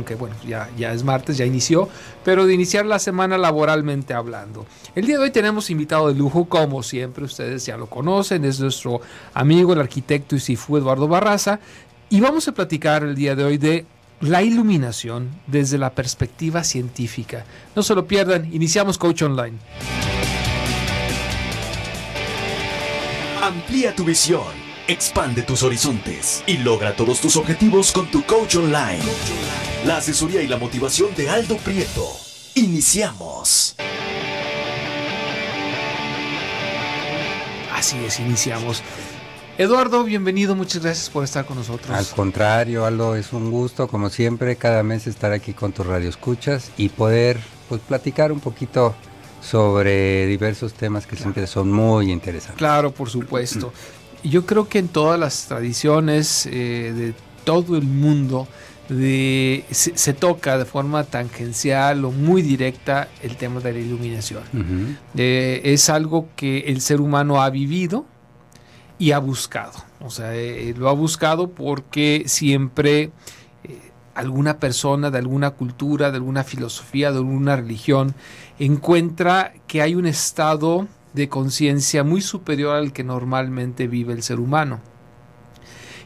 Aunque bueno, ya, es martes, ya inició, pero de iniciar la semana laboralmente hablando. El día de hoy tenemos invitado de lujo, como siempre, ustedes ya lo conocen, es nuestro amigo, el arquitecto y Sifu Eduardo Barraza, y vamos a platicar el día de hoy de la iluminación desde la perspectiva científica. No se lo pierdan, iniciamos Coach Online. Amplía tu visión, expande tus horizontes y logra todos tus objetivos con tu Coach Online. La asesoría y la motivación de Aldo Prieto. Iniciamos. Así es, iniciamos. Eduardo, bienvenido, muchas gracias por estar con nosotros. Al contrario, Aldo, es un gusto, como siempre, cada mes estar aquí con tus Escuchas y poder pues, platicar un poquito sobre diversos temas que siempre son muy interesantes. Claro, por supuesto. Yo creo que en todas las tradiciones eh, de todo el mundo, se, toca de forma tangencial o muy directa el tema de la iluminación. Eh, es algo que el ser humano ha vivido y ha buscado. O sea, eh, eh, lo ha buscado porque siempre alguna persona de alguna cultura, de alguna filosofía, de alguna religión, encuentra que hay un estado de conciencia muy superior al que normalmente vive el ser humano.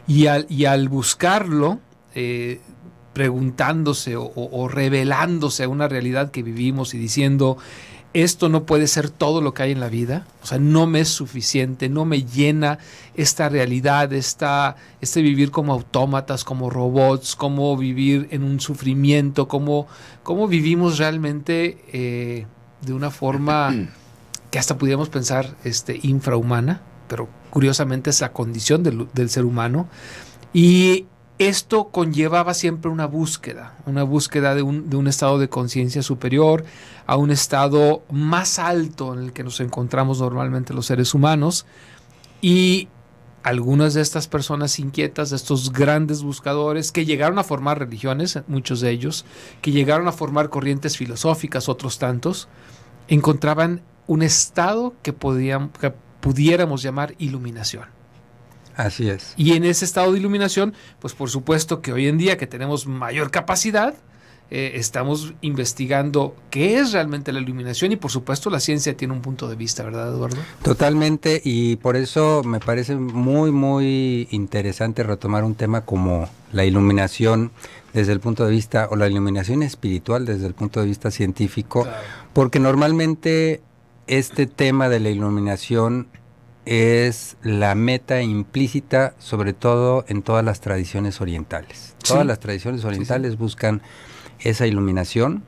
y al buscarlo, eh, preguntándose o, revelándose a una realidad que vivimos y diciendo, esto no puede ser todo lo que hay en la vida, o sea, no me es suficiente, no me llena esta realidad, esta, este vivir como autómatas, como robots, como vivir en un sufrimiento, como, como vivimos realmente eh, de una forma que hasta pudiéramos pensar este, infrahumana, pero curiosamente es la condición del ser humano. Y esto conllevaba siempre una búsqueda, una búsqueda de un, estado de conciencia superior a un estado más alto en el que nos encontramos normalmente los seres humanos. Y algunas de estas personas inquietas, de estos grandes buscadores que llegaron a formar religiones, muchos de ellos, que llegaron a formar corrientes filosóficas, otros tantos, encontraban un estado que, que pudiéramos llamar iluminación. Así es. Y en ese estado de iluminación, pues por supuesto que hoy en día que tenemos mayor capacidad, eh, estamos investigando qué es realmente la iluminación y por supuesto la ciencia tiene un punto de vista, ¿verdad Eduardo? Totalmente y por eso me parece muy muy interesante retomar un tema como la iluminación desde el punto de vista o la iluminación espiritual desde el punto de vista científico, porque normalmente este tema de la iluminación es la meta implícita, sobre todo en todas las tradiciones orientales. Todas las tradiciones orientales buscan esa iluminación.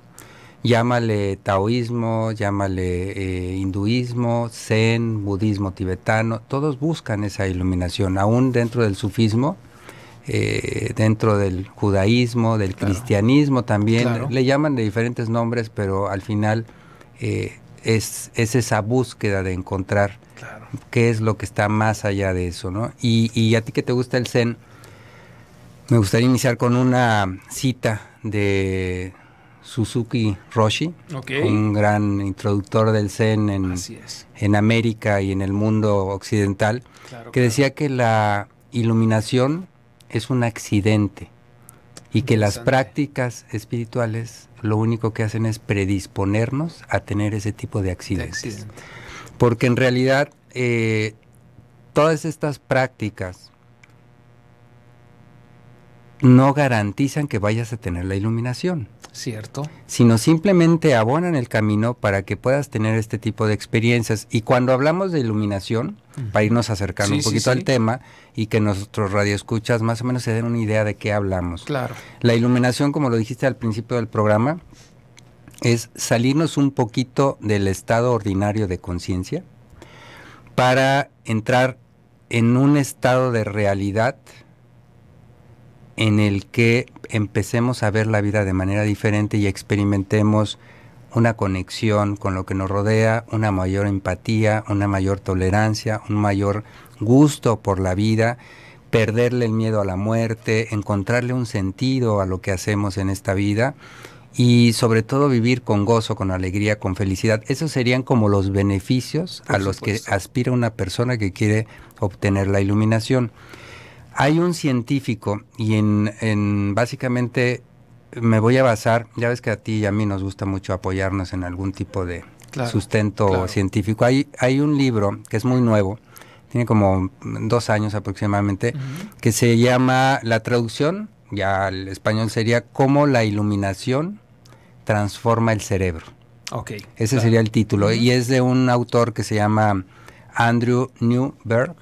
Llámale taoísmo, llámale eh, hinduismo, zen, budismo tibetano, todos buscan esa iluminación, aún dentro del sufismo, eh, dentro del judaísmo, del cristianismo también, le llaman de diferentes nombres, pero al final eh, es, es, esa búsqueda de encontrar ¿Qué es lo que está más allá de eso, no? Y, a ti que te gusta el Zen, me gustaría iniciar con una cita de Suzuki Roshi, un gran introductor del Zen en, América y en el mundo occidental, que decía que la iluminación es un accidente y que las prácticas espirituales lo único que hacen es predisponernos a tener ese tipo de accidentes porque en realidad eh, todas estas prácticas no garantizan que vayas a tener la iluminación. Cierto. Sino simplemente abonan el camino para que puedas tener este tipo de experiencias. Y cuando hablamos de iluminación, para irnos acercando un poquito al tema y que nuestros radioescuchas más o menos se den una idea de qué hablamos. Claro. La iluminación, como lo dijiste al principio del programa, es salirnos un poquito del estado ordinario de conciencia para entrar en un estado de realidad en el que empecemos a ver la vida de manera diferente y experimentemos una conexión con lo que nos rodea, una mayor empatía, una mayor tolerancia, un mayor gusto por la vida, perderle el miedo a la muerte, encontrarle un sentido a lo que hacemos en esta vida y sobre todo vivir con gozo, con alegría, con felicidad. Esos serían como los beneficios a los que aspira una persona que quiere obtener la iluminación. Hay un científico y en, básicamente me voy a basar, ya ves que a ti y a mí nos gusta mucho apoyarnos en algún tipo de sustento científico. Hay, hay un libro que es muy nuevo, tiene como dos años aproximadamente, que se llama La traducción, ya al español sería Cómo la iluminación transforma el cerebro. Okay, Ese sería el título. Y es de un autor que se llama Andrew Newberg,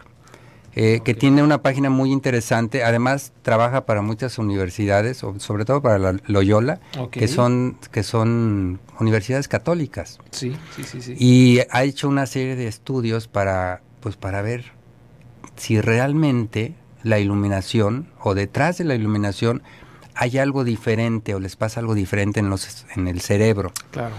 eh, que tiene una página muy interesante. Además, trabaja para muchas universidades, sobre todo para la Loyola, que, son, que son universidades católicas. Sí, sí, sí, sí, Y ha hecho una serie de estudios para, pues, para ver si realmente la iluminación o detrás de la iluminación hay algo diferente o les pasa algo diferente en, los, en el cerebro. Claro.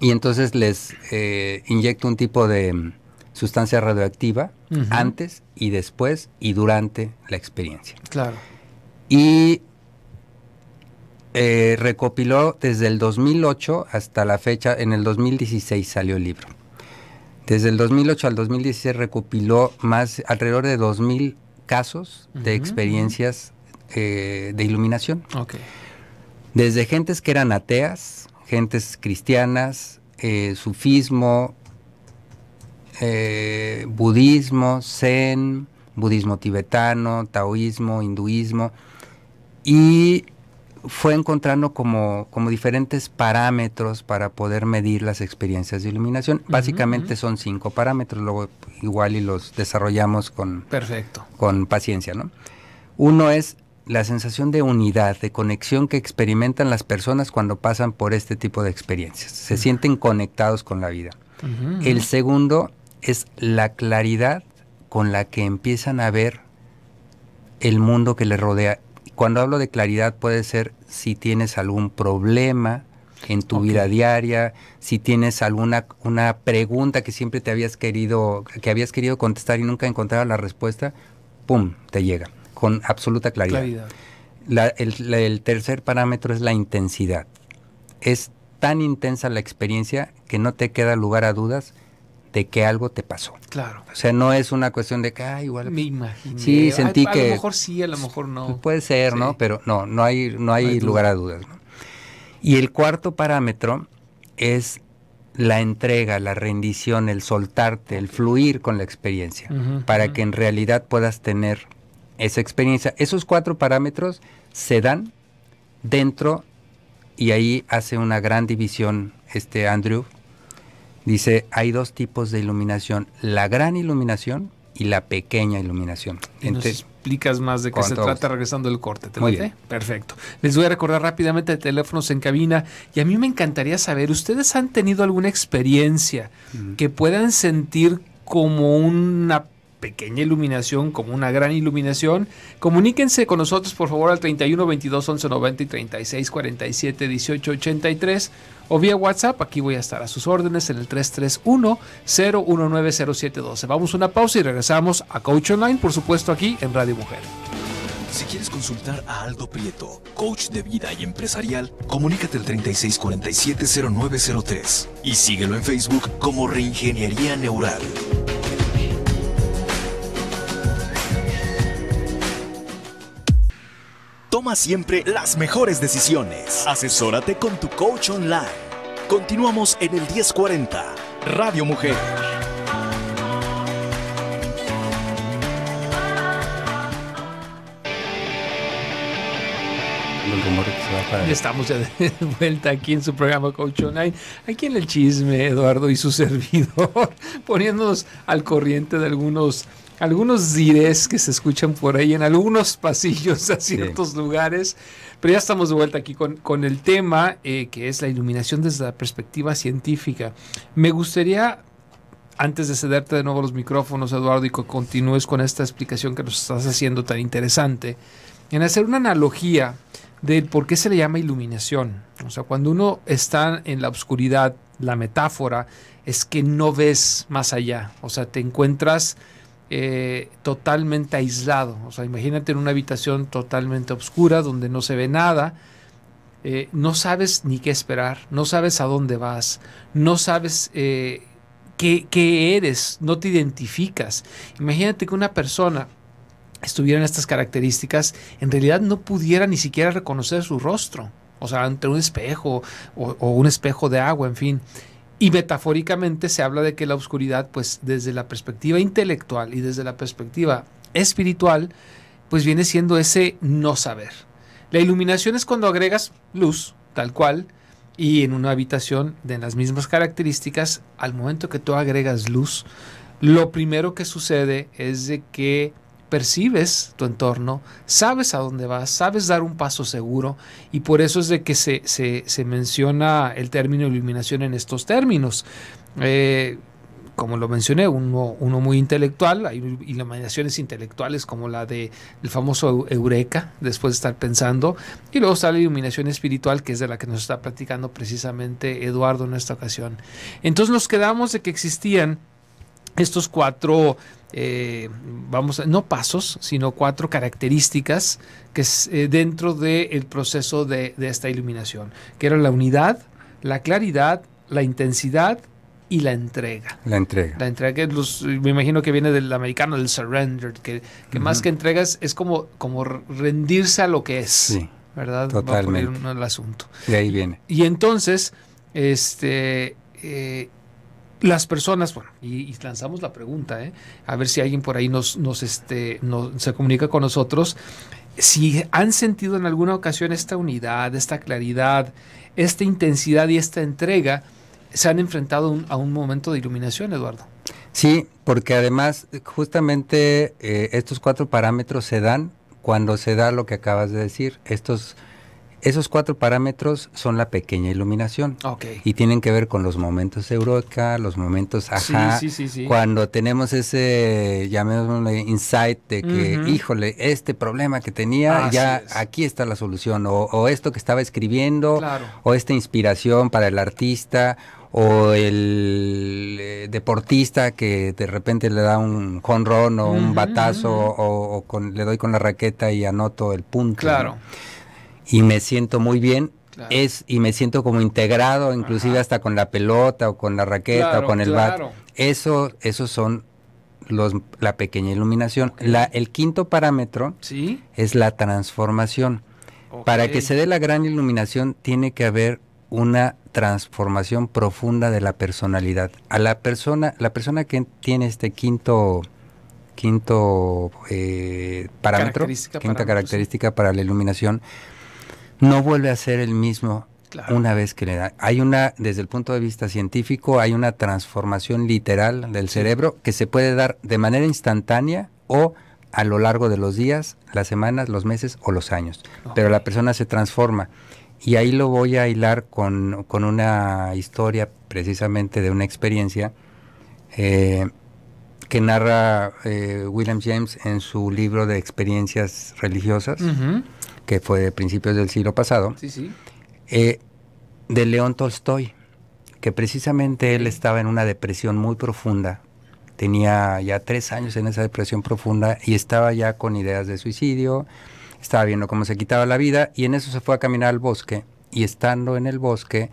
Y entonces les eh, inyecto un tipo de mm, sustancia radioactiva antes y después y durante la experiencia. Claro. Y eh, recopiló desde el 2008 hasta la fecha, en el 2016 salió el libro. Desde el 2008 al 2016 recopiló más, alrededor de 2.000 casos de experiencias eh, de iluminación. Desde gentes que eran ateas, gentes cristianas, eh, sufismo, eh, budismo, zen, budismo tibetano, taoísmo, hinduismo, y fue encontrando como, como diferentes parámetros para poder medir las experiencias de iluminación. Básicamente son cinco parámetros, luego igual y los desarrollamos con, Perfecto. con paciencia. Uno es la sensación de unidad, de conexión que experimentan las personas cuando pasan por este tipo de experiencias. Se sienten conectados con la vida. El segundo es la claridad con la que empiezan a ver el mundo que les rodea. Cuando hablo de claridad puede ser si tienes algún problema, en tu vida diaria, si tienes alguna una pregunta que siempre te habías querido que habías querido contestar y nunca encontraba la respuesta, pum, te llega con absoluta claridad. el, tercer parámetro es la intensidad. Es tan intensa la experiencia que no te queda lugar a dudas de que algo te pasó. Claro. O sea, no es una cuestión de que, ah, igual. Me imagino. Sí, sentí que. A lo mejor sí, a lo mejor no. Pues puede ser, ¿no? Pero no, no hay, no hay, lugar a dudas. Y el cuarto parámetro es la entrega, la rendición, el soltarte, el fluir con la experiencia, para que en realidad puedas tener esa experiencia. Esos cuatro parámetros se dan dentro y ahí hace una gran división este Andrew. Dice, hay dos tipos de iluminación, la gran iluminación y la pequeña iluminación. Y explicas más de qué se trata regresando el corte, ¿te Muy bien. Perfecto. Les voy a recordar rápidamente teléfonos en cabina y a mí me encantaría saber, ¿ustedes han tenido alguna experiencia que puedan sentir como una pequeña iluminación como una gran iluminación. Comuníquense con nosotros por favor al 31 22 y 36 47 o vía WhatsApp. Aquí voy a estar a sus órdenes en el 331 019 Vamos a una pausa y regresamos a Coach Online, por supuesto aquí en Radio Mujer. Si quieres consultar a Aldo Prieto, coach de vida y empresarial, comunícate al 36470903 y síguelo en Facebook como Reingeniería Neural. siempre las mejores decisiones. Asesórate con tu coach online. Continuamos en el 1040, Radio Mujer. Estamos ya de vuelta aquí en su programa Coach Online, aquí en el chisme, Eduardo y su servidor, poniéndonos al corriente de algunos algunos dirés que se escuchan por ahí en algunos pasillos a ciertos lugares, pero ya estamos de vuelta aquí con, el tema eh, que es la iluminación desde la perspectiva científica. Me gustaría, antes de cederte de nuevo los micrófonos, Eduardo, y que continúes con esta explicación que nos estás haciendo tan interesante, en hacer una analogía del por qué se le llama iluminación. O sea, cuando uno está en la oscuridad, la metáfora es que no ves más allá, o sea, te encuentras eh, totalmente aislado. O sea, imagínate en una habitación totalmente oscura donde no se ve nada. Eh, no sabes ni qué esperar, no sabes a dónde vas, no sabes eh, qué, eres, no te identificas. Imagínate que una persona estuviera en estas características, en realidad no pudiera ni siquiera reconocer su rostro, o sea, ante un espejo o un espejo de agua, en fin. Y metafóricamente se habla de que la oscuridad, pues desde la perspectiva intelectual y desde la perspectiva espiritual, pues viene siendo ese no saber. La iluminación es cuando agregas luz, tal cual, y en una habitación de las mismas características, al momento que tú agregas luz, lo primero que sucede es de que percibes tu entorno, sabes a dónde vas, sabes dar un paso seguro y por eso es de que se, se, menciona el término iluminación en estos términos. Eh, como lo mencioné, uno, muy intelectual, hay iluminaciones intelectuales como la de famoso Eureka, después de estar pensando, y luego está la iluminación espiritual, que es de la que nos está platicando precisamente Eduardo en esta ocasión. Entonces nos quedamos de que existían estos cuatro eh, vamos a, no pasos, sino cuatro características que es eh, dentro del el proceso de, de, esta iluminación, que era la unidad, la claridad, la intensidad y la entrega. La entrega. La entrega que me imagino que viene del americano, del surrender, que, que más que entregas es como, como rendirse a lo que es. ¿Verdad? Totalmente. y el asunto. De ahí viene. Y entonces, este, eh, las personas, bueno, y, lanzamos la pregunta, ¿eh? a ver si alguien por ahí nos, nos, este, se comunica con nosotros, si han sentido en alguna ocasión esta unidad, esta claridad, esta intensidad y esta entrega, se han enfrentado a un momento de iluminación, Eduardo. Sí, porque además justamente eh, estos cuatro parámetros se dan cuando se da lo que acabas de decir, estos esos cuatro parámetros son la pequeña iluminación. Y tienen que ver con los momentos de los momentos ajá. Sí, sí, sí, cuando tenemos ese, llamémosle, insight de que, híjole, este problema que tenía, ya aquí está la solución. O, esto que estaba escribiendo, o esta inspiración para el artista, o el eh, deportista que de repente le da un jonrón o un batazo o, con, le doy con la raqueta y anoto el punto. Claro y me siento muy bien. Es, y me siento como integrado, inclusive hasta con la pelota o con la raqueta o con el bat. Eso, esos son los, la pequeña iluminación. La, el quinto parámetro ¿Sí? es la transformación. Para que se dé la gran iluminación tiene que haber una transformación profunda de la personalidad. A la persona, la persona que tiene este quinto, quinto eh, parámetro, quinta característica para la iluminación, no vuelve a ser el mismo una vez que le da. Hay una, desde el punto de vista científico, hay una transformación literal del cerebro que se puede dar de manera instantánea o a lo largo de los días, las semanas, los meses o los años. Pero la persona se transforma. Y ahí lo voy a hilar con, una historia precisamente de una experiencia eh, que narra eh, William James en su libro de experiencias religiosas que fue de principios del siglo pasado, eh, de León Tolstoy, que precisamente él estaba en una depresión muy profunda, tenía ya tres años en esa depresión profunda y estaba ya con ideas de suicidio, estaba viendo cómo se quitaba la vida y en eso se fue a caminar al bosque y estando en el bosque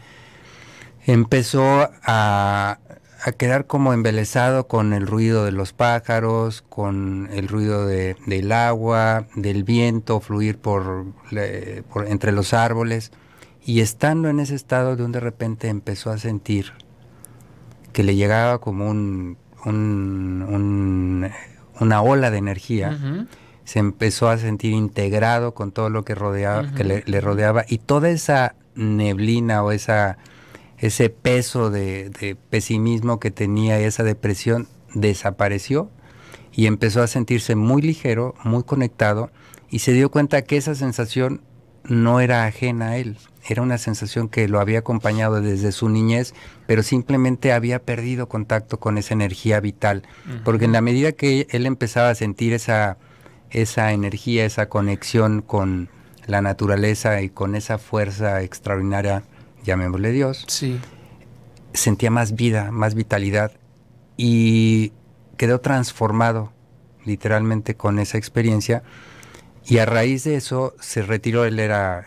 empezó a a quedar como embelesado con el ruido de los pájaros, con el ruido de, del agua, del viento fluir por, por, entre los árboles. Y estando en ese estado, de un de repente empezó a sentir que le llegaba como un, una ola de energía. Se empezó a sentir integrado con todo lo que, rodeaba, que le rodeaba y toda esa neblina o esa ese peso de, pesimismo que tenía, esa depresión, desapareció y empezó a sentirse muy ligero, muy conectado y se dio cuenta que esa sensación no era ajena a él, era una sensación que lo había acompañado desde su niñez, pero simplemente había perdido contacto con esa energía vital, porque en la medida que él empezaba a sentir esa, esa energía, esa conexión con la naturaleza y con esa fuerza extraordinaria llamémosle Dios, sí. sentía más vida, más vitalidad y quedó transformado literalmente con esa experiencia y a raíz de eso se retiró, él era,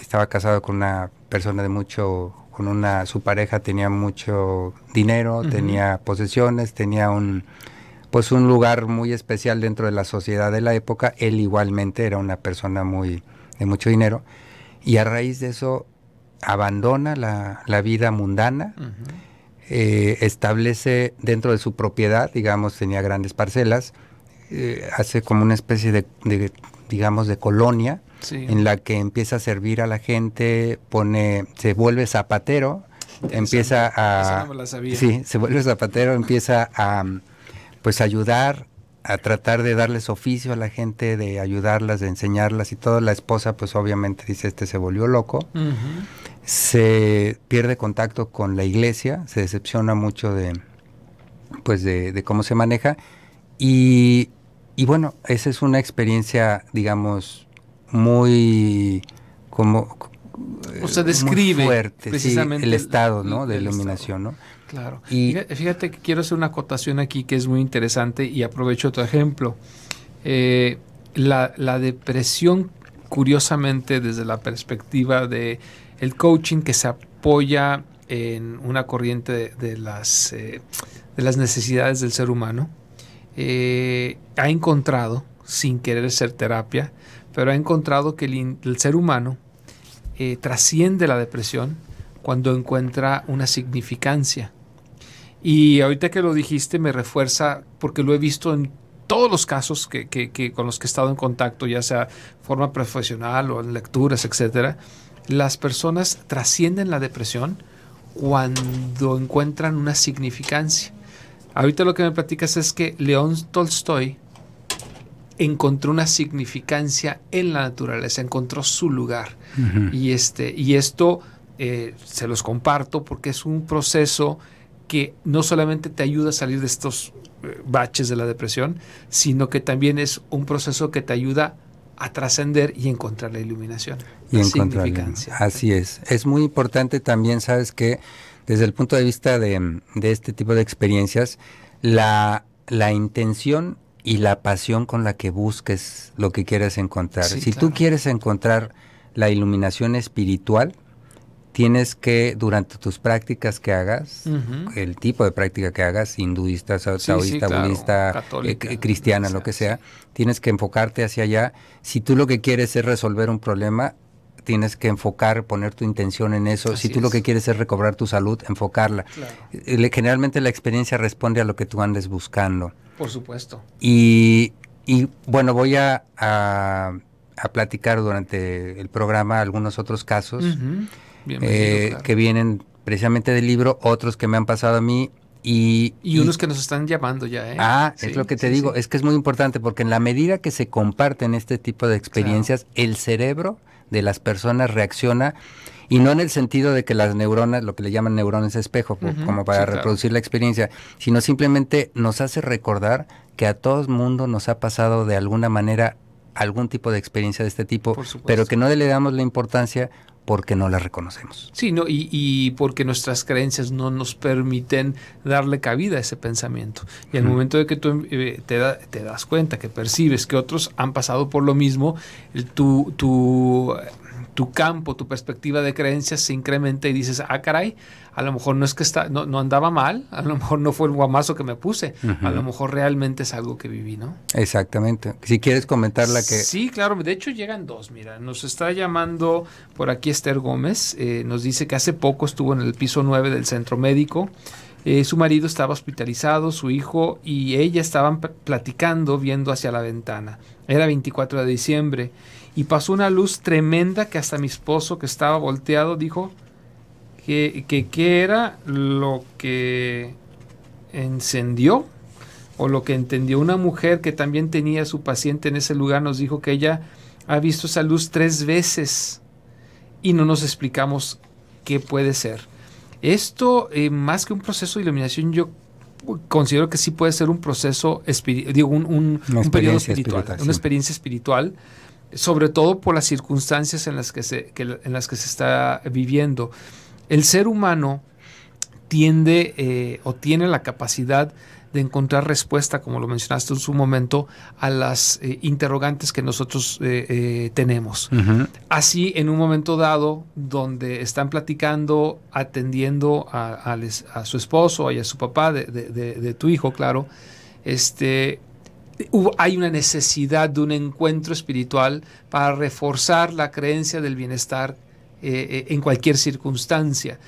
estaba casado con una persona de mucho, con una, su pareja tenía mucho dinero, tenía posesiones, tenía un, pues un lugar muy especial dentro de la sociedad de la época, él igualmente era una persona muy, de mucho dinero y a raíz de eso abandona la, vida mundana, eh, establece dentro de su propiedad, digamos, tenía grandes parcelas, eh, hace como una especie de, digamos, de colonia, en la que empieza a servir a la gente, pone, se vuelve zapatero, empieza a... se vuelve zapatero, empieza a, pues, ayudar a tratar de darles oficio a la gente, de ayudarlas, de enseñarlas y toda La esposa, pues obviamente dice, este se volvió loco se pierde contacto con la iglesia, se decepciona mucho de, pues de, cómo se maneja y, bueno, esa es una experiencia, digamos, muy como... Eh, se describe fuerte, precisamente el estado de iluminación. ¿no? Claro. Y fíjate que quiero hacer una acotación aquí que es muy interesante y aprovecho tu ejemplo. Eh, la depresión, curiosamente, desde la perspectiva de el coaching que se apoya en una corriente de, las, eh, de las necesidades del ser humano, eh, ha encontrado, sin querer ser terapia, pero ha encontrado que el, ser humano eh, trasciende la depresión cuando encuentra una significancia. Y ahorita que lo dijiste me refuerza porque lo he visto en todos los casos que, con los que he estado en contacto, ya sea forma profesional o en lecturas, etcétera, las personas trascienden la depresión cuando encuentran una significancia. Ahorita lo que me platicas es que León Tolstoy encontró una significancia en la naturaleza, encontró su lugar. y, este, y esto eh, se los comparto porque es un proceso que no solamente te ayuda a salir de estos eh, baches de la depresión, sino que también es un proceso que te ayuda a a trascender y encontrar la iluminación. Y la encontrar significancia. Así es. Es muy importante también, sabes que desde el punto de vista de, este tipo de experiencias, la, la, intención y la pasión con la que busques lo que quieres encontrar. si tú quieres encontrar la iluminación espiritual, tienes que, durante tus prácticas que hagas, el tipo de práctica que hagas, hinduista, taoísta, budista, eh, eh, cristiana, lo que sea, tienes que enfocarte hacia allá. Si tú lo que quieres es resolver un problema, tienes que enfocar, poner tu intención en eso. si tú lo que quieres es recobrar tu salud, enfocarla. Eh, generalmente la experiencia responde a lo que tú andes buscando. Por supuesto. Y, bueno, voy a, platicar durante el programa algunos otros casos. Eh, que vienen precisamente del libro, otros que me han pasado a mí y, y, unos que nos están llamando ya. ¿eh? Ah, es lo que te digo, es que es muy importante porque en la medida que se comparten este tipo de experiencias, el cerebro de las personas reacciona y no en el sentido de que las neuronas, lo que le llaman neuronas espejo, como para reproducir la experiencia, sino simplemente nos hace recordar que a todo el mundo nos ha pasado de alguna manera algún tipo de experiencia de este tipo, pero que no le damos la importancia porque no las reconocemos. Sí, y, y, porque nuestras creencias no nos permiten darle cabida a ese pensamiento. Y al momento de que tú eh, te, das cuenta, que percibes que otros han pasado por lo mismo, tú... tu, tu tu campo, tu perspectiva de creencias se incrementa y dices, ah, caray, a lo mejor no es que está, no, andaba mal, a lo mejor no fue el guamazo que me puse, a lo mejor realmente es algo que viví, ¿no? Exactamente. Si quieres comentar la que... Sí, claro, de hecho llegan dos, mira, nos está llamando por aquí Esther Gómez, eh, nos dice que hace poco estuvo en el piso 9 del centro médico. Eh, su marido estaba hospitalizado, su hijo y ella estaban platicando viendo hacia la ventana. Era 24 de diciembre y pasó una luz tremenda que hasta mi esposo que estaba volteado dijo que, que, era lo que encendió o lo que entendió una mujer que también tenía su paciente en ese lugar nos dijo que ella ha visto esa luz tres veces y no nos explicamos qué puede ser. Esto, eh, más que un proceso de iluminación, yo considero que sí puede ser un proceso, digo, un, periodo espiritual, una experiencia espiritual, sobre todo por las circunstancias en las que se, que, en las que se está viviendo. El ser humano tiende eh, o tiene la capacidad de encontrar respuesta, como lo mencionaste en su momento, a las eh, interrogantes que nosotros eh, tenemos. Así, en un momento dado, donde están platicando, atendiendo a, su esposo y a su papá, de, de, tu hijo, claro, este, hay una necesidad de un encuentro espiritual para reforzar la creencia del bienestar eh, eh, en cualquier circunstancia.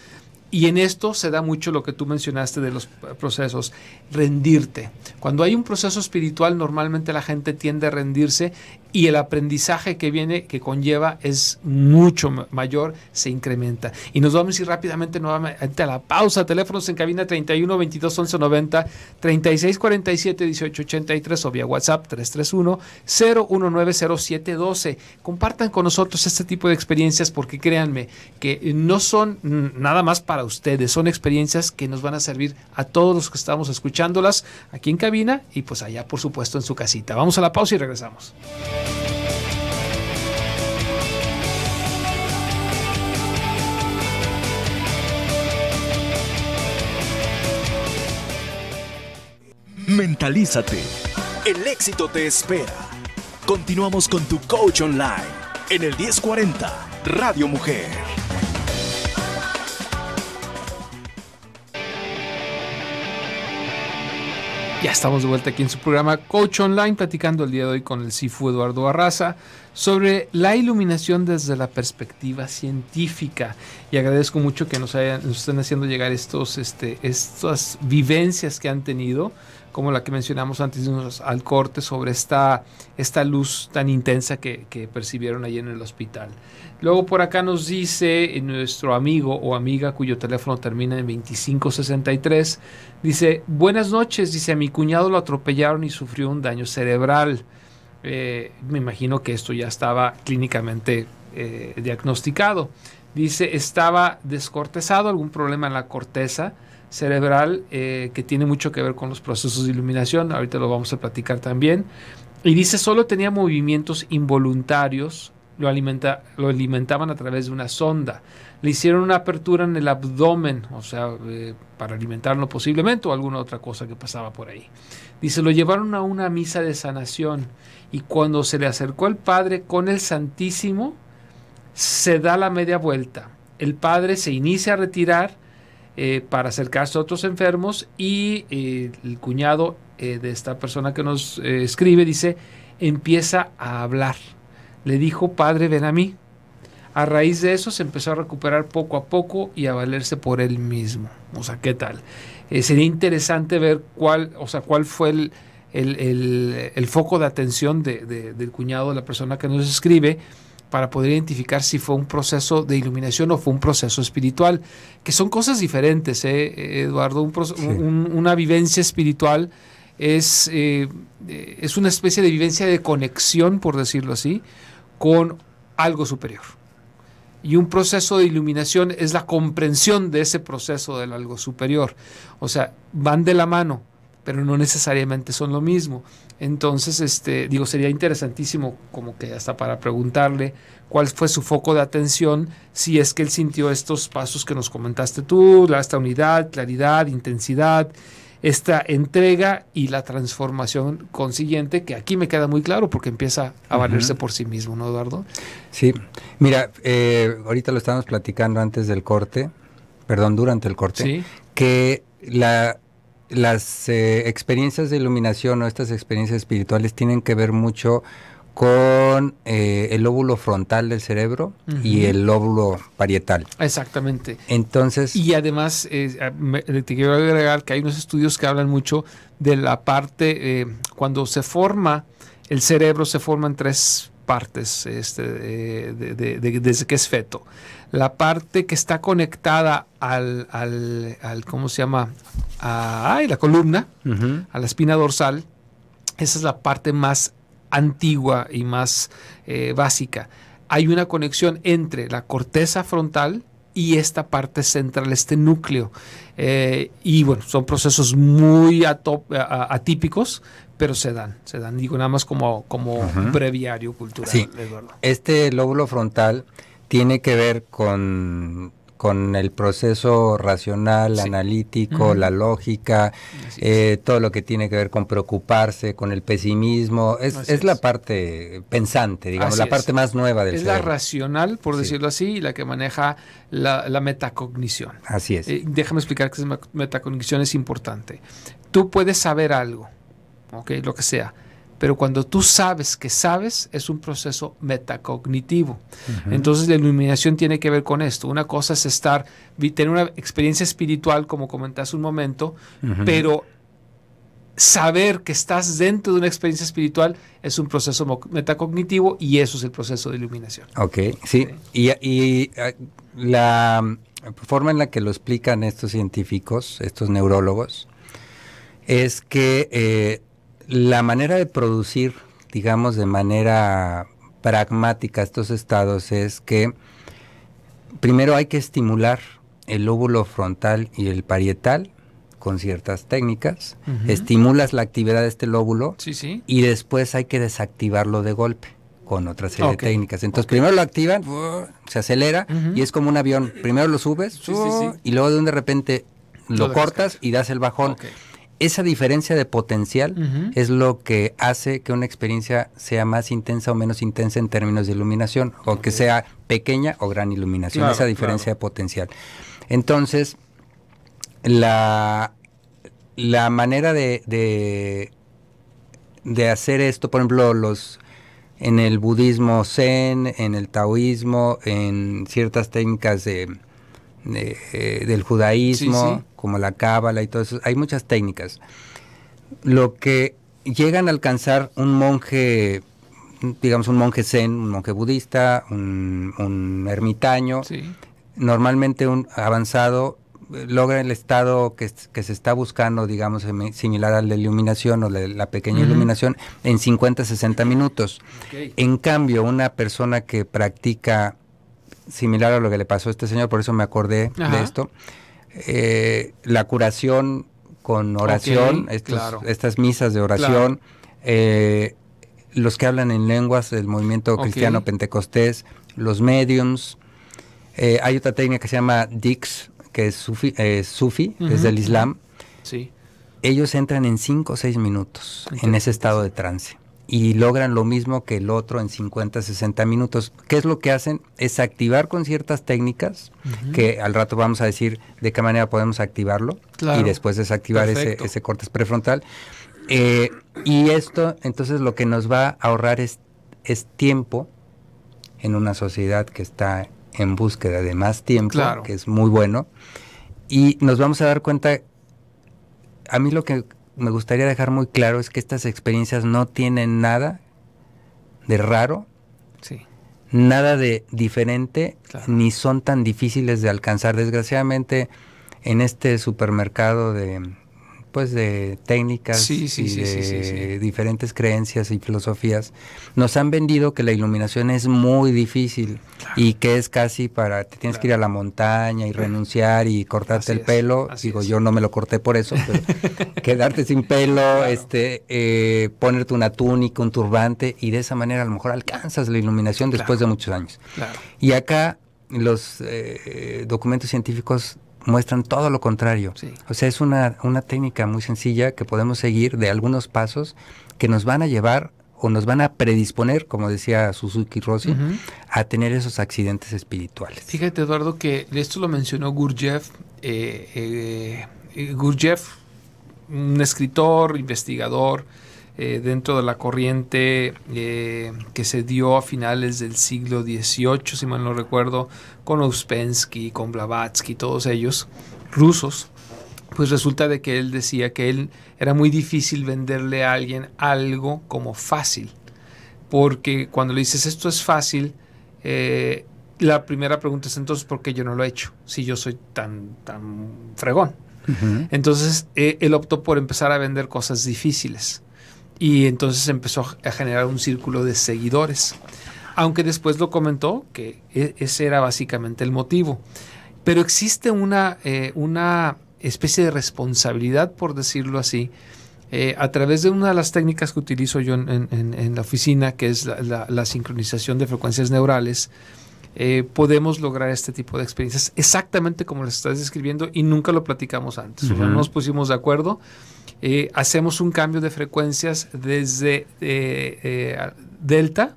Y en esto se da mucho lo que tú mencionaste de los procesos, rendirte. Cuando hay un proceso espiritual, normalmente la gente tiende a rendirse y el aprendizaje que viene, que conlleva, es mucho mayor, se incrementa. Y nos vamos a ir rápidamente nuevamente a la pausa. Teléfonos en cabina 31 22 11 90 36 47 18 83 o vía WhatsApp 331 07 12. Compartan con nosotros este tipo de experiencias porque créanme que no son nada más para ustedes, son experiencias que nos van a servir a todos los que estamos escuchándolas aquí en cabina y pues allá, por supuesto, en su casita. Vamos a la pausa y regresamos. Mentalízate. El éxito te espera. Continuamos con tu coach online en el 1040 Radio Mujer. Ya estamos de vuelta aquí en su programa Coach Online, platicando el día de hoy con el CIFU Eduardo Arraza sobre la iluminación desde la perspectiva científica. Y agradezco mucho que nos, hayan, estén haciendo llegar estos, este, estas vivencias que han tenido como la que mencionamos antes al corte sobre esta, esta luz tan intensa que, percibieron allí en el hospital. Luego por acá nos dice eh, nuestro amigo o amiga cuyo teléfono termina en 2563, dice, buenas noches, dice, a mi cuñado lo atropellaron y sufrió un daño cerebral. Eh, me imagino que esto ya estaba clínicamente eh, diagnosticado. Dice, estaba descortezado, algún problema en la corteza cerebral eh, que tiene mucho que ver con los procesos de iluminación, ahorita lo vamos a platicar también. Y dice, solo tenía movimientos involuntarios, lo, lo alimentaban a través de una sonda. Le hicieron una apertura en el abdomen, o sea, eh, para alimentarlo posiblemente o alguna otra cosa que pasaba por ahí. Dice, lo llevaron a una misa de sanación y cuando se le acercó el Padre con el Santísimo, se da la media vuelta. El Padre se inicia a retirar eh, para acercarse a otros enfermos y eh, el cuñado eh, de esta persona que nos escribe dice, empieza a hablar. Le dijo, padre, ven a mí. A raíz de eso se empezó a recuperar poco a poco y a valerse por él mismo. O sea, ¿qué tal? sería interesante ver cuál, o sea, cuál fue el, foco de atención del cuñado de la persona que nos escribe para poder identificar si fue un proceso de iluminación o fue un proceso espiritual, que son cosas diferentes, ¿eh? Eduardo. una vivencia espiritual es, eh, es una especie de vivencia de conexión, por decirlo así, con algo superior. Y un proceso de iluminación es la comprensión de ese proceso del algo superior. O sea, van de la mano, pero no necesariamente son lo mismo. Entonces, este, digo, sería interesantísimo como que hasta para preguntarle cuál fue su foco de atención, si es que él sintió estos pasos que nos comentaste tú, la, esta unidad, claridad, intensidad, esta entrega y la transformación consiguiente, que aquí me queda muy claro porque empieza a valerse por sí mismo, ¿no, Eduardo? Sí, mira, eh, ahorita lo estábamos platicando antes del corte, perdón, durante el corte, que la las eh, experiencias de iluminación o estas experiencias espirituales tienen que ver mucho con eh, el lóbulo frontal del cerebro y el lóbulo parietal. Exactamente. Entonces. Y además, eh, te quiero agregar que hay unos estudios que hablan mucho de la parte, cuando se forma el cerebro, se forma en tres partes este, desde que es feto. La parte que está conectada al, ¿cómo se llama? A, la columna, a la espina dorsal, esa es la parte más antigua y más eh, básica. Hay una conexión entre la corteza frontal, y esta parte central, este núcleo. Eh, y bueno, son procesos muy atípicos, pero se dan, se dan, digo nada más como, como cultural. Sí. Este lóbulo frontal tiene que ver con, con el proceso racional, analítico, la lógica, eh, todo lo que tiene que ver con preocuparse, con el pesimismo, es, la parte pensante, digamos, la parte más nueva del Es la racional, por decirlo así, y la que maneja la, metacognición. Así es. Eh, déjame explicar que esa metacognición es importante. Tú puedes saber algo, ¿ok? Lo que sea. Pero cuando tú sabes que sabes, es un proceso metacognitivo. Entonces la iluminación tiene que ver con esto. Una cosa es estar, tener una experiencia espiritual, como comentaste un momento, pero saber que estás dentro de una experiencia espiritual es un proceso metacognitivo y eso es el proceso de iluminación. Ok, sí. Y, eh, la mm, forma en la que lo explican estos científicos, estos neurólogos, es que eh, la manera de producir, digamos, de manera pragmática estos estados es que primero hay que estimular el lóbulo frontal y el parietal con ciertas técnicas, estimulas la actividad de este lóbulo y después hay que desactivarlo de golpe con otra serie de técnicas. Entonces primero lo activan, se acelera y es como un avión. Primero lo subes y luego de un de repente lo, cortas y das el bajón esa diferencia de potencial es lo que hace que una experiencia sea más intensa o menos intensa en términos de iluminación, o que sea pequeña o gran iluminación, esa diferencia de potencial. Entonces, la, la manera de, de, de hacer esto, por ejemplo, los, en el budismo zen, en el taoísmo, en ciertas técnicas de eh, del judaísmo, como la cábala y todo eso. Hay muchas técnicas. Lo que llegan a alcanzar un monje, digamos un monje zen, un monje budista, un, ermitaño, normalmente un avanzado logra el estado que, se está buscando, digamos, similar a la iluminación o la, pequeña iluminación, en 50, 60 minutos. En cambio, una persona que practica similar a lo que le pasó a este señor, por eso me acordé de esto. Eh, la curación con oración, estas misas de oración, eh, los que hablan en lenguas del movimiento cristiano pentecostés, los mediums. Eh, hay otra técnica que se llama Dix, que es sufi, sufi es del Islam. Sí. Ellos entran en 5 o 6 minutos en ese estado de trance y logran lo mismo que el otro en 50, 60 minutos. ¿Qué es lo que hacen? Es activar con ciertas técnicas, que al rato vamos a decir de qué manera podemos activarlo y después desactivar ese, ese corte prefrontal. Eh, y esto entonces lo que nos va a ahorrar es, es tiempo en una sociedad que está en búsqueda de más tiempo, que es muy bueno. Y nos vamos a dar cuenta, a mí lo que me gustaría dejar muy claro es que estas experiencias no tienen nada de raro, nada de diferente, ni son tan difíciles de alcanzar. Desgraciadamente, en este supermercado de pues de técnicas y de diferentes creencias y filosofías, nos han vendido que la iluminación es muy difícil y que es casi para, te tienes que ir a la montaña y renunciar y cortarte el pelo, digo yo no me lo corté por eso, quedarte sin pelo, este, eh, ponerte una túnica, un turbante y de esa manera a lo mejor alcanzas la iluminación después de muchos años. Y acá los eh, documentos científicos muestran todo lo contrario. O sea, es una, técnica muy sencilla que podemos seguir de algunos pasos que nos van a llevar o nos van a predisponer, como decía Suzuki Rossi, a tener esos accidentes espirituales. Fíjate, Eduardo, que esto lo mencionó Gurjev, eh, eh, eh, un escritor, investigador, eh, dentro de la corriente eh, que se dio a finales del siglo XVIII, si mal no recuerdo, con Ouspensky, con Blavatsky, todos ellos, rusos, pues resulta de que él decía que él era muy difícil venderle a alguien algo como fácil, porque cuando le dices esto es fácil, eh, la primera pregunta es entonces por qué yo no lo he hecho, si yo soy tan, tan fregón. Entonces él optó por empezar a vender cosas difíciles. Y entonces empezó a generar un círculo de seguidores. Aunque después lo comentó que e, ese era básicamente el motivo. Pero existe una, eh, una especie de responsabilidad, por decirlo así, eh, a través de una de las técnicas que utilizo yo en, la oficina, que es la, la sincronización de frecuencias neurales, eh, podemos lograr este tipo de experiencias exactamente como las estás describiendo y nunca lo platicamos antes. nos pusimos de acuerdo. Eh, hacemos un cambio de frecuencias desde eh, delta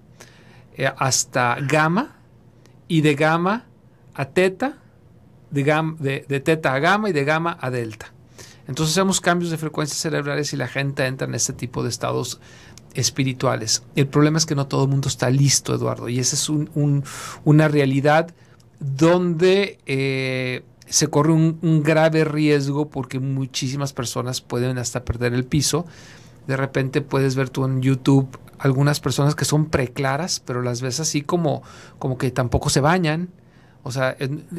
hasta gamma y de gamma a teta, de, de teta a gamma y de gamma a delta. Entonces hacemos cambios de frecuencias cerebrales y la gente entra en este tipo de estados espirituales. El problema es que no todo el mundo está listo, Eduardo, y esa es una realidad donde eh, se corre un, grave riesgo porque muchísimas personas pueden hasta perder el piso. De repente puedes ver tú en YouTube algunas personas que son preclaras, pero las ves así como, como que tampoco se bañan. O sea,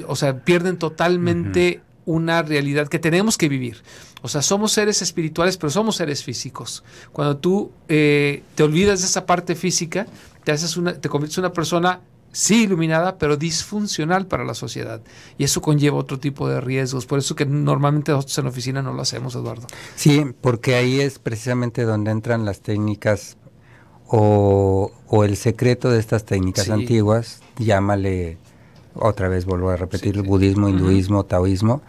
o sea pierden totalmente una realidad que tenemos que vivir. O sea, somos seres espirituales, pero somos seres físicos. Cuando tú eh, te olvidas de esa parte física, te, haces una, te conviertes en una persona sí iluminada, pero disfuncional para la sociedad. Y eso conlleva otro tipo de riesgos. Por eso que normalmente nosotros en la oficina no lo hacemos, Eduardo. Sí, porque ahí es precisamente donde entran las técnicas o, el secreto de estas técnicas antiguas, llámale otra vez vuelvo a repetir, budismo, hinduismo, taoísmo,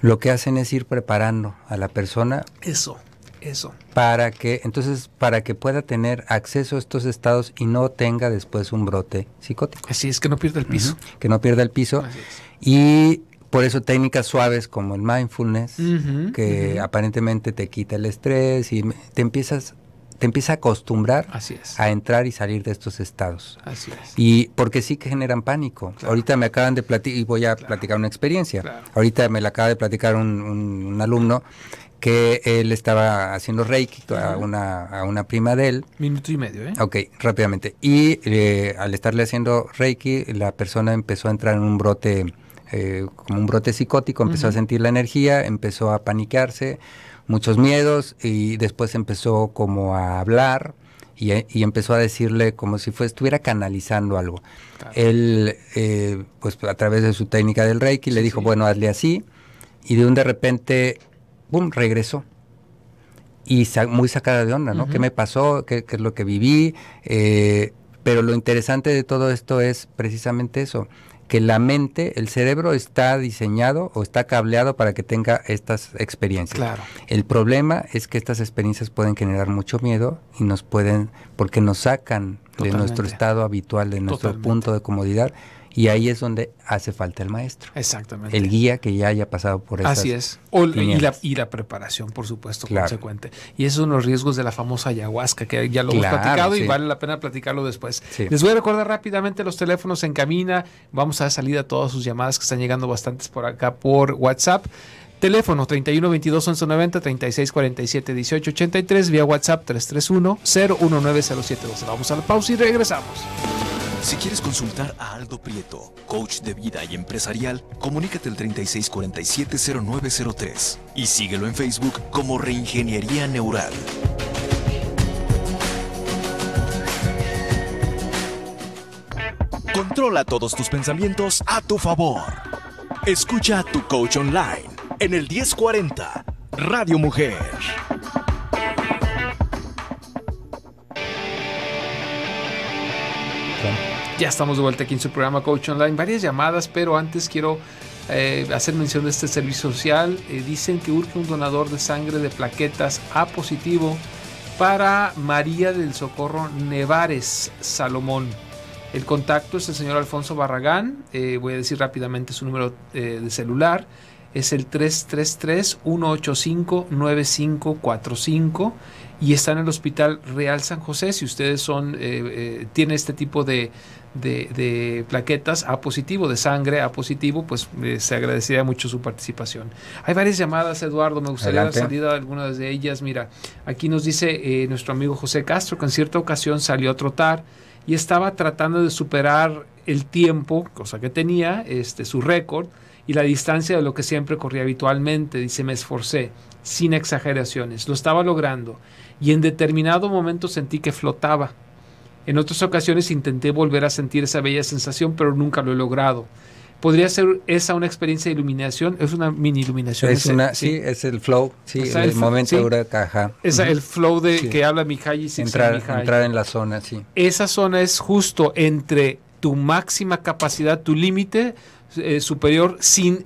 lo que hacen es ir preparando a la persona. Eso, eso. Para que, entonces, para que pueda tener acceso a estos estados y no tenga después un brote psicótico. Así es, que no pierda el piso. Que no pierda el piso. Y por eso técnicas suaves como el mindfulness, que aparentemente te quita el estrés y te empiezas te empieza a acostumbrar a entrar y salir de estos estados. Así Y porque sí que generan pánico. Ahorita me acaban de platicar, y voy a platicar una experiencia. Ahorita me la acaba de platicar un, alumno que él estaba haciendo reiki a una, a una prima de él. Minuto y medio, ¿eh? Ok, rápidamente. Y eh, al estarle haciendo reiki, la persona empezó a entrar en un brote, eh, como un brote psicótico, empezó a sentir la energía, empezó a paniquearse, muchos miedos y después empezó como a hablar eh, y, empezó a decirle como si fue, estuviera canalizando algo. Él, eh, pues a través de su técnica del Reiki, le dijo, bueno, hazle así y de un de repente, ¡bum!, regresó. Y muy sacada de onda, ¿no? ¿Qué me pasó? ¿Qué, es lo que viví? Eh, pero lo interesante de todo esto es precisamente eso, que la mente, el cerebro está diseñado o está cableado para que tenga estas experiencias. Claro. El problema es que estas experiencias pueden generar mucho miedo y nos pueden, porque nos sacan de nuestro estado habitual, de nuestro punto de comodidad y ahí es donde hace falta el maestro. Exactamente. El guía que ya haya pasado por eso. Así es. y, la, preparación, por supuesto, consecuente. Y esos son los riesgos de la famosa ayahuasca, que ya lo hemos platicado y vale la pena platicarlo después. Les voy a recordar rápidamente los teléfonos en camina, Vamos a dar salida a todas sus llamadas que están llegando bastantes por acá por WhatsApp. Teléfono 31 22 3647 90 36 47 vía WhatsApp 331 0190712. Vamos a la pausa y regresamos. Si quieres consultar a Aldo Prieto, coach de vida y empresarial, comunícate al 3647-0903 y síguelo en Facebook como Reingeniería Neural. Controla todos tus pensamientos a tu favor. Escucha a tu coach online en el 1040 Radio Mujer. Ya estamos de vuelta aquí en su programa Coach Online. Varias llamadas, pero antes quiero eh, hacer mención de este servicio social. Eh, dicen que urge un donador de sangre de plaquetas A positivo para María del Socorro Nevares Salomón. El contacto es el señor Alfonso Barragán. Eh, voy a decir rápidamente su número de celular. Es el 333-185-9545 y está en el Hospital Real San José. Si ustedes son, tienen este tipo de, de, plaquetas A positivo, de sangre A positivo, pues eh, se agradecería mucho su participación. Hay varias llamadas, Eduardo, me gustaría la salida algunas de ellas. Mira, aquí nos dice eh, nuestro amigo José Castro que en cierta ocasión salió a trotar y estaba tratando de superar el tiempo, cosa que tenía, este, su récord, y la distancia de lo que siempre corría habitualmente. Dice, me esforcé, sin exageraciones, lo estaba logrando, y en determinado momento sentí que flotaba en otras ocasiones intenté volver a sentir esa bella sensación, pero nunca lo he logrado. ¿Podría ser esa una experiencia de iluminación? Es una mini iluminación. Es una, sí, es el flow, sí, el, momento de una caja. Es el flow de que habla Mihaly entrar, entrar en la zona, sí. Esa zona es justo entre tu máxima capacidad, tu límite eh, superior, sin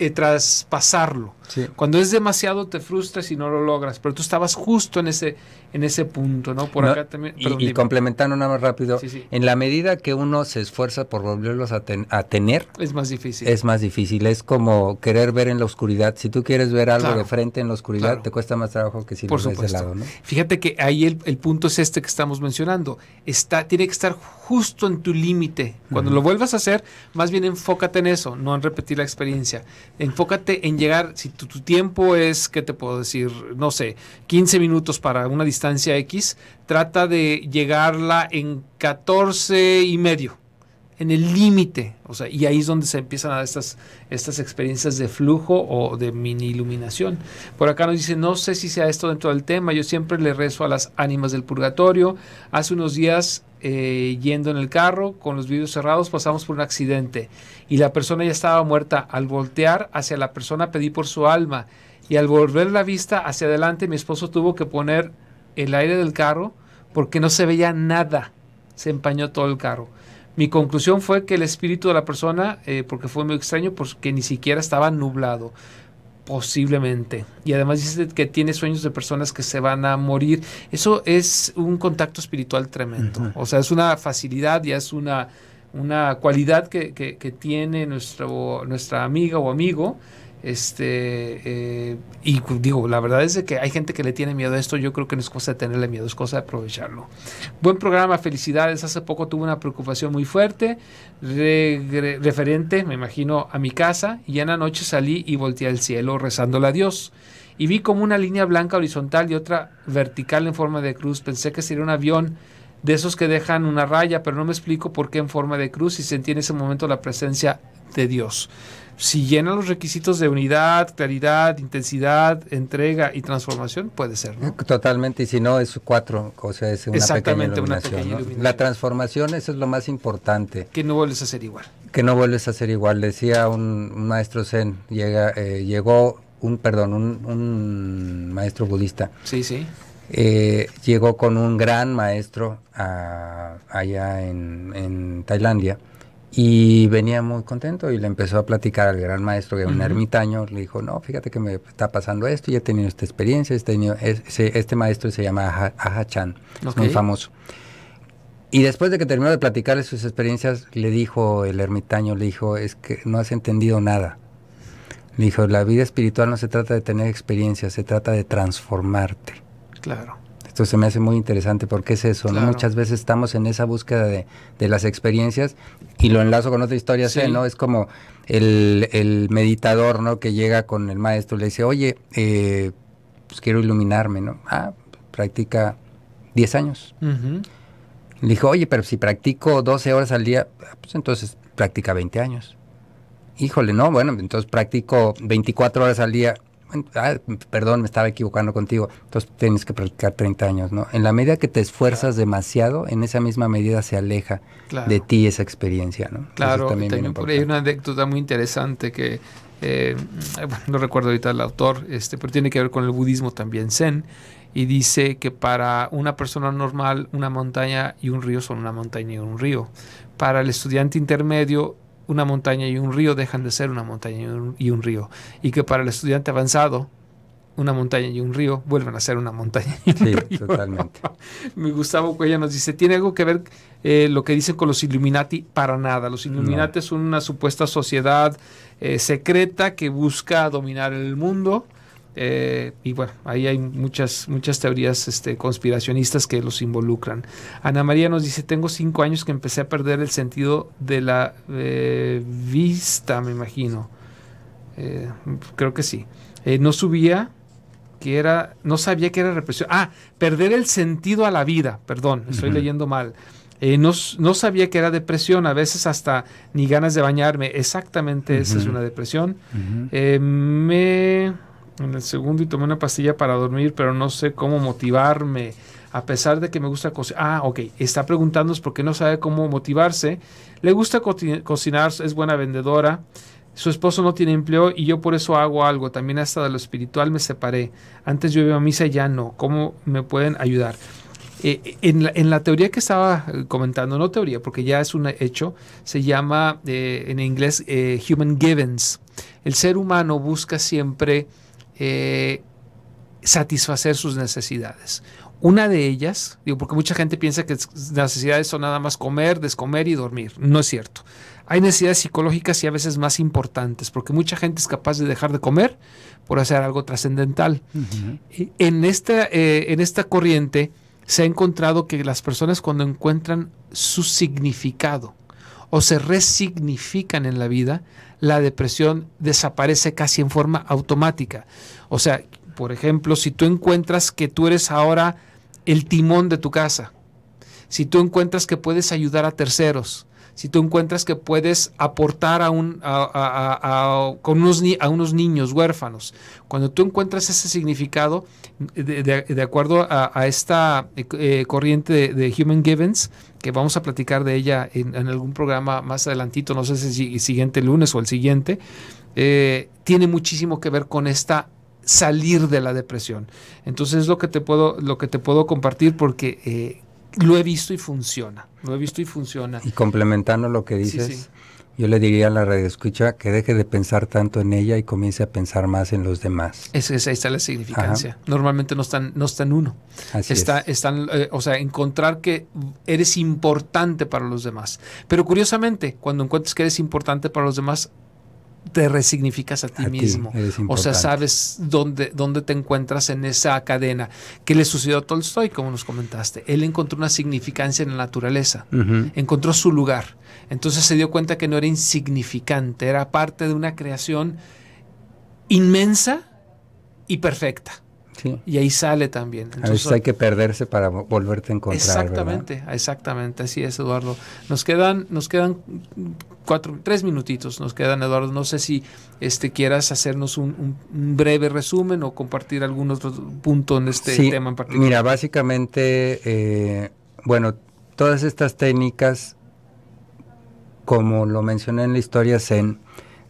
eh, traspasarlo. Cuando es demasiado te frustras y no lo logras, pero tú estabas justo en ese, en ese punto, ¿no? Por y, complementando nada más rápido, en la medida que uno se esfuerza por volverlos a, a, tener, es más difícil. Es más difícil, es como querer ver en la oscuridad. Si tú quieres ver algo de frente en la oscuridad, te cuesta más trabajo que si por lo ves de lado, Fíjate que ahí el, punto es este que estamos mencionando. Está, tiene que estar justo en tu límite. Cuando lo vuelvas a hacer, más bien enfócate en eso, no en repetir la experiencia. Enfócate en llegar, si tú tu, tiempo es, ¿qué te puedo decir? No sé, 15 minutos para una distancia X, trata de llegarla en 14 y medio en el límite, o sea, y ahí es donde se empiezan a dar estas, estas experiencias de flujo o de mini iluminación. Por acá nos dice, no sé si sea esto dentro del tema, yo siempre le rezo a las ánimas del purgatorio. Hace unos días, eh, yendo en el carro, con los vidrios cerrados, pasamos por un accidente y la persona ya estaba muerta. Al voltear hacia la persona pedí por su alma y al volver la vista hacia adelante, mi esposo tuvo que poner el aire del carro porque no se veía nada, se empañó todo el carro. Mi conclusión fue que el espíritu de la persona, eh, porque fue muy extraño, porque pues, ni siquiera estaba nublado posiblemente. Y además dice que tiene sueños de personas que se van a morir. Eso es un contacto espiritual tremendo. O sea, es una facilidad, ya es una, una cualidad que, que, que tiene nuestro, nuestra amiga o amigo este, eh, y digo, la verdad es que hay gente que le tiene miedo a esto. Yo creo que no es cosa de tenerle miedo, es cosa de aprovecharlo. Buen programa, felicidades. Hace poco tuve una preocupación muy fuerte referente, me imagino, a mi casa. Y en la noche salí y volteé al cielo rezándole a Dios. Y vi como una línea blanca horizontal y otra vertical en forma de cruz. Pensé que sería un avión de esos que dejan una raya, pero no me explico por qué en forma de cruz y sentí en ese momento la presencia de Dios. Si llena los requisitos de unidad, claridad, intensidad, entrega y transformación, puede ser, Totalmente, y si no, es cuatro, o sea, es una Exactamente, pequeña La transformación, eso es lo más importante. Que no vuelves a ser igual. Que no vuelves a ser igual. Decía un, maestro Zen, llega, eh, llegó un, perdón, un, maestro budista. Sí, sí. Eh, llegó con un gran maestro allá en Tailandia y venía muy contento y le empezó a platicar al gran maestro, que era un ermitaño, le dijo, no, fíjate que me está pasando esto, ya he tenido esta experiencia, este, este maestro se llama Aja, es muy famoso. Y después de que terminó de platicarle sus experiencias, le dijo el ermitaño, le dijo, es que no has entendido nada. Le dijo, la vida espiritual no se trata de tener experiencias, se trata de transformarte. Claro. Esto se me hace muy interesante porque es eso, ¿no? Muchas veces estamos en esa búsqueda de, las experiencias y lo enlazo con otra historia, sí. ¿no? Es como el, meditador, ¿no? Que llega con el maestro y le dice, oye, eh, pues quiero iluminarme, ¿no? Ah, practica 10 años. Le dijo, oye, pero si practico 12 horas al día, pues entonces practica 20 años. Híjole, no, bueno, entonces practico 24 horas al día. Ah, perdón, me estaba equivocando contigo, entonces tienes que practicar 30 años, ¿no? En la medida que te esfuerzas demasiado, en esa misma medida se aleja de ti esa experiencia, ¿no? Claro, también, hay una anécdota muy interesante que, eh, mm, no recuerdo ahorita el autor, este, pero tiene que ver con el budismo también, Zen, y dice que para una persona normal una montaña y un río son una montaña y un río. Para el estudiante intermedio una montaña y un río dejan de ser una montaña y un, río. Y que para el estudiante avanzado, una montaña y un río vuelven a ser una montaña y un río. totalmente. Mi Gustavo Cuella nos dice, ¿tiene algo que ver eh, lo que dicen con los Illuminati? Para nada. Los Illuminati son una supuesta sociedad eh, secreta que busca dominar el mundo eh, y bueno, ahí hay muchas, muchas teorías este, conspiracionistas que los involucran. Ana María nos dice, tengo cinco años que empecé a perder el sentido de la eh, vista, me imagino. Eh, creo que sí. no subía, que era, no sabía que era represión. Ah, perder el sentido a la vida, perdón, estoy leyendo mal. no, sabía que era depresión, a veces hasta ni ganas de bañarme. Exactamente, esa es una depresión. me en el segundo y tomé una pastilla para dormir, pero no sé cómo motivarme, a pesar de que me gusta cocinar. Ah, ok, está preguntando por qué no sabe cómo motivarse. Le gusta cocinar, es buena vendedora. Su esposo no tiene empleo y yo por eso hago algo. También hasta de lo espiritual me separé. Antes yo iba a misa, ya no. ¿Cómo me pueden ayudar? Eh, en, la, teoría que estaba comentando, no teoría, porque ya es un hecho, se llama eh, en inglés eh, Human Givens. El ser humano busca siempre eh, satisfacer sus necesidades. Una de ellas, digo, porque mucha gente piensa que necesidades son nada más comer, descomer y dormir. No es cierto. Hay necesidades psicológicas y a veces más importantes, porque mucha gente es capaz de dejar de comer por hacer algo trascendental. en, esta, eh, en esta corriente se ha encontrado que las personas cuando encuentran su significado o se resignifican en la vida, la depresión desaparece casi en forma automática. O sea, por ejemplo, si tú encuentras que tú eres ahora el timón de tu casa, si tú encuentras que puedes ayudar a terceros, si tú encuentras que puedes aportar a, un, con unos, a unos niños huérfanos, cuando tú encuentras ese significado, de, acuerdo a, esta eh, eh, corriente de, Human Givens, que vamos a platicar de ella en, algún programa más adelantito, no sé si el siguiente lunes o el siguiente, eh, tiene muchísimo que ver con esta salir de la depresión. Entonces es lo que te puedo, lo que te puedo compartir porque lo he visto y funciona. Lo he visto y funciona. Y complementando lo que dices, yo le diría a la radio escucha que deje de pensar tanto en ella y comience a pensar más en los demás. Esa, es la significancia. Normalmente no están, no están uno. Así Está, es. Están, eh, o sea, encontrar que eres importante para los demás. Pero curiosamente, cuando encuentres que eres importante para los demás, te resignificas a ti mismo. o sea, sabes dónde, dónde te encuentras en esa cadena. ¿Qué le sucedió a Tolstoy, como nos comentaste? Él encontró una significancia en la naturaleza, encontró su lugar. Entonces se dio cuenta que no era insignificante, era parte de una creación inmensa y perfecta. Y ahí sale también. Entonces, hay que perderse para volverte a encontrar. Exactamente, exactamente, así es, Eduardo. Nos quedan, nos quedan tres minutitos nos quedan, Eduardo. No sé si este, quieras hacernos un, breve resumen o compartir algún otro punto en este tema en particular. Mira, básicamente, eh, bueno, todas estas técnicas, como lo mencioné en la historia Zen,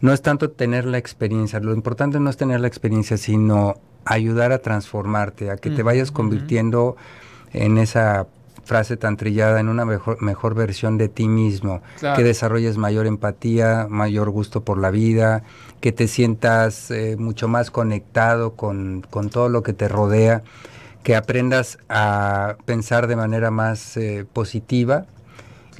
no es tanto tener la experiencia, lo importante no es tener la experiencia, sino ayudar a transformarte, a que te mm, vayas convirtiendo en esa frase tan trillada, en una mejor, mejor versión de ti mismo, que desarrolles mayor empatía, mayor gusto por la vida, que te sientas eh, mucho más conectado con, todo lo que te rodea, que aprendas a pensar de manera más eh, positiva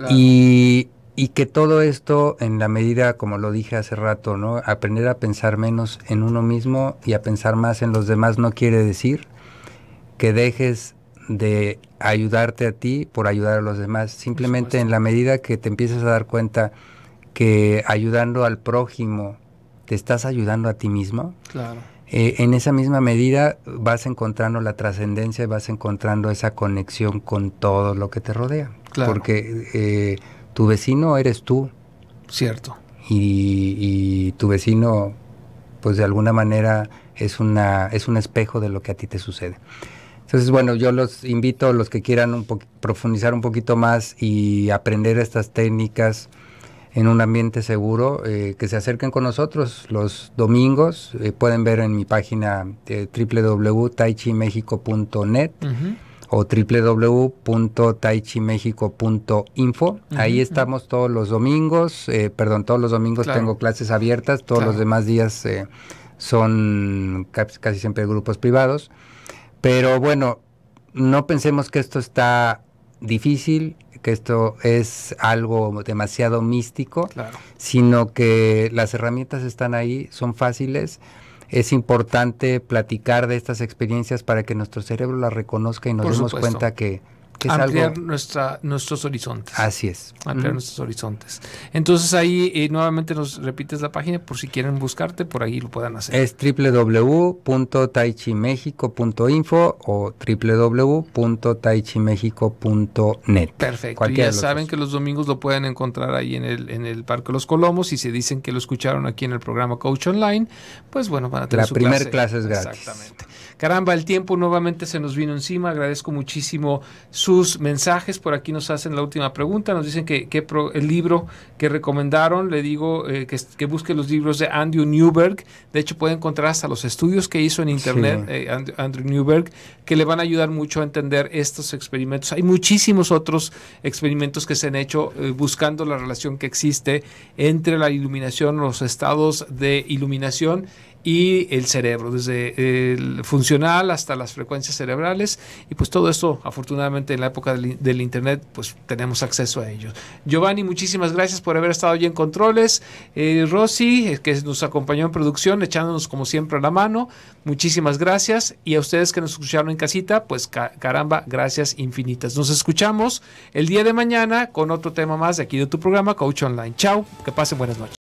y, y que todo esto en la medida, como lo dije hace rato, ¿no? aprender a pensar menos en uno mismo y a pensar más en los demás no quiere decir que dejes de ayudarte a ti por ayudar a los demás. Simplemente en la medida que te empiezas a dar cuenta que ayudando al prójimo te estás ayudando a ti mismo, claro. Eh, en esa misma medida vas encontrando la trascendencia y vas encontrando esa conexión con todo lo que te rodea. Porque eh, tu vecino eres tú. Cierto. Y, y tu vecino, pues de alguna manera, es, una, es un espejo de lo que a ti te sucede. Entonces, bueno, yo los invito, a los que quieran un profundizar un poquito más y aprender estas técnicas en un ambiente seguro, eh, que se acerquen con nosotros los domingos. Eh, pueden ver en mi página eh, www. www.taichimexico.net o www.taichimexico.info. Ahí estamos todos los domingos. perdón, todos los domingos tengo clases abiertas. Todos los demás días son casi siempre grupos privados. Pero bueno, no pensemos que esto está difícil, que esto es algo demasiado místico, sino que las herramientas están ahí, son fáciles. Es importante platicar de estas experiencias para que nuestro cerebro las reconozca y nos demos cuenta que, ampliar nuestra, nuestros horizontes. Así es. Ampliar nuestros horizontes. Entonces ahí eh, nuevamente nos repites la página por si quieren buscarte, por ahí lo puedan hacer. Es www.taichimexico.info o www.taichimexico.net. Perfecto. ya saben que los domingos lo pueden encontrar ahí en el, en el Parque Los Colomos y se si dicen que lo escucharon aquí en el programa Coach Online, pues bueno, van a tener la primer clase. clase es gratis. Exactamente. Caramba, el tiempo nuevamente se nos vino encima. Agradezco muchísimo sus mensajes. Por aquí nos hacen la última pregunta. Nos dicen que, el libro que recomendaron, le digo eh, que, busque los libros de Andrew Newberg. De hecho, puede encontrar hasta los estudios que hizo en Internet eh, Andrew Newberg, que le van a ayudar mucho a entender estos experimentos. Hay muchísimos otros experimentos que se han hecho eh, buscando la relación que existe entre la iluminación, los estados de iluminación y el cerebro, desde el funcional hasta las frecuencias cerebrales y pues todo esto afortunadamente en la época del, internet pues tenemos acceso a ello. Giovanni, muchísimas gracias por haber estado hoy en Controles, eh, Rosy, eh, que nos acompañó en producción, echándonos como siempre a la mano, muchísimas gracias y a ustedes que nos escucharon en casita, pues caramba, gracias infinitas. Nos escuchamos el día de mañana con otro tema más de aquí de tu programa, Coach Online. Chao, que pasen buenas noches.